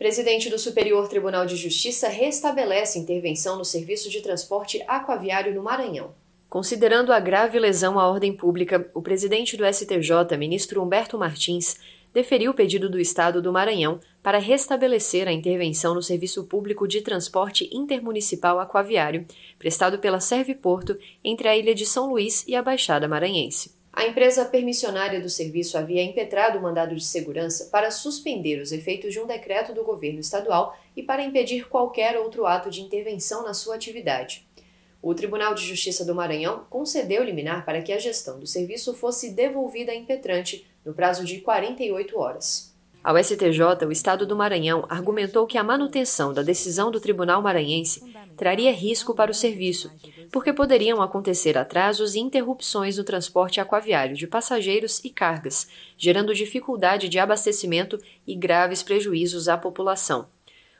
Presidente do Superior Tribunal de Justiça restabelece intervenção no serviço de transporte aquaviário no Maranhão. Considerando a grave lesão à ordem pública, o presidente do STJ, ministro Humberto Martins, deferiu o pedido do Estado do Maranhão para restabelecer a intervenção no serviço público de transporte intermunicipal aquaviário prestado pela Serviporto entre a ilha de São Luís e a Baixada Maranhense. A empresa permissionária do serviço havia impetrado o mandado de segurança para suspender os efeitos de um decreto do governo estadual e para impedir qualquer outro ato de intervenção na sua atividade. O Tribunal de Justiça do Maranhão concedeu liminar para que a gestão do serviço fosse devolvida à impetrante no prazo de 48 horas. Ao STJ, o Estado do Maranhão argumentou que a manutenção da decisão do Tribunal Maranhense traria risco para o serviço, porque poderiam acontecer atrasos e interrupções no transporte aquaviário de passageiros e cargas, gerando dificuldade de abastecimento e graves prejuízos à população.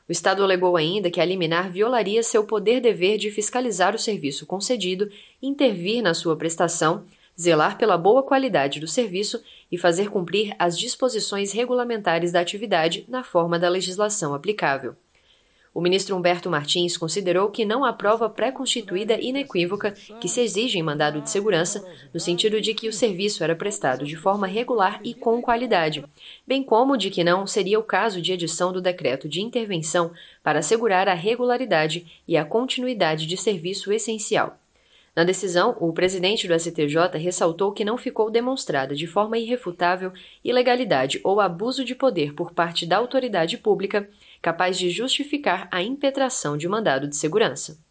O Estado alegou ainda que a liminar violaria seu poder dever de fiscalizar o serviço concedido, intervir na sua prestação, zelar pela boa qualidade do serviço e fazer cumprir as disposições regulamentares da atividade na forma da legislação aplicável. O ministro Humberto Martins considerou que não há prova pré-constituída inequívoca que se exige em mandado de segurança, no sentido de que o serviço era prestado de forma regular e com qualidade, bem como de que não seria o caso de edição do decreto de intervenção para assegurar a regularidade e a continuidade de serviço essencial. Na decisão, o presidente do STJ ressaltou que não ficou demonstrada de forma irrefutável ilegalidade ou abuso de poder por parte da autoridade pública capaz de justificar a impetração de mandado de segurança.